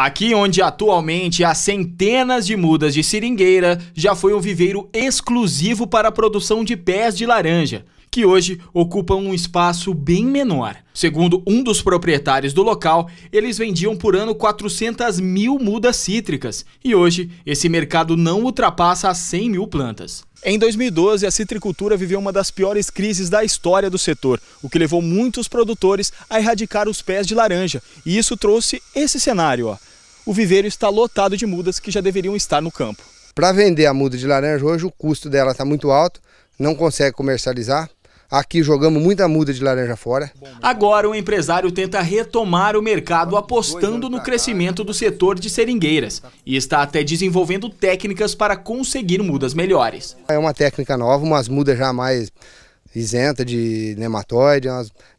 Aqui onde atualmente há centenas de mudas de seringueira, já foi um viveiro exclusivo para a produção de pés de laranja, que hoje ocupam um espaço bem menor. Segundo um dos proprietários do local, eles vendiam por ano 400 mil mudas cítricas e hoje esse mercado não ultrapassa as 100 mil plantas. Em 2012, a citricultura viveu uma das piores crises da história do setor, o que levou muitos produtores a erradicar os pés de laranja. E isso trouxe esse cenário. Ó o viveiro está lotado de mudas que já deveriam estar no campo. Para vender a muda de laranja hoje, o custo dela está muito alto, não consegue comercializar. Aqui jogamos muita muda de laranja fora. Agora o empresário tenta retomar o mercado apostando no crescimento do setor de seringueiras e está até desenvolvendo técnicas para conseguir mudas melhores. É uma técnica nova, umas mudas já mais isenta de nematóide,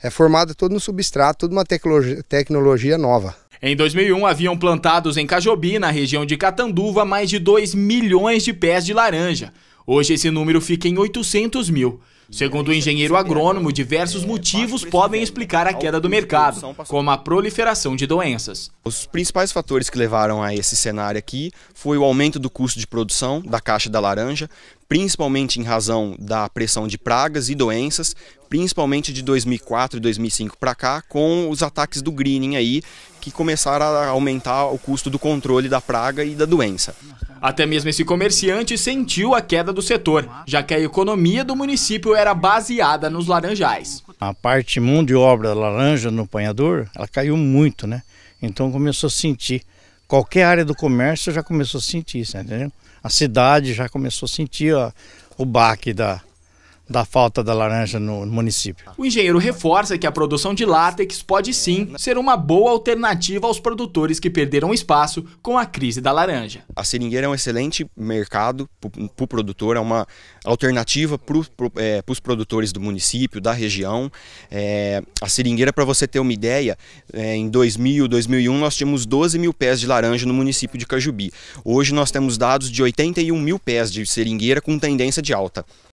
é formada todo no substrato, toda uma tecnologia nova. Em 2001, haviam plantados em Cajobi, na região de Catanduva, mais de 2 milhões de pés de laranja. Hoje esse número fica em 800 mil. Segundo o engenheiro agrônomo, diversos motivos podem explicar a queda do mercado, como a proliferação de doenças. Os principais fatores que levaram a esse cenário aqui foi o aumento do custo de produção da caixa da laranja, principalmente em razão da pressão de pragas e doenças, principalmente de 2004 e 2005 para cá, com os ataques do greening aí, que começaram a aumentar o custo do controle da praga e da doença. Até mesmo esse comerciante sentiu a queda do setor, já que a economia do município era baseada nos laranjais. A parte mão de obra da laranja no apanhador, ela caiu muito, né? Então começou a sentir. Qualquer área do comércio já começou a sentir, isso, entendeu? A cidade já começou a sentir ó, o baque da, da falta da laranja no município. O engenheiro reforça que a produção de látex pode sim ser uma boa alternativa aos produtores que perderam espaço com a crise da laranja. A seringueira é um excelente mercado para o produtor, é uma alternativa para pro, é, os produtores do município, da região. É, a seringueira, para você ter uma ideia, é, em 2000, 2001 nós tínhamos 12 mil pés de laranja no município de Cajubi. Hoje nós temos dados de 81 mil pés de seringueira com tendência de alta.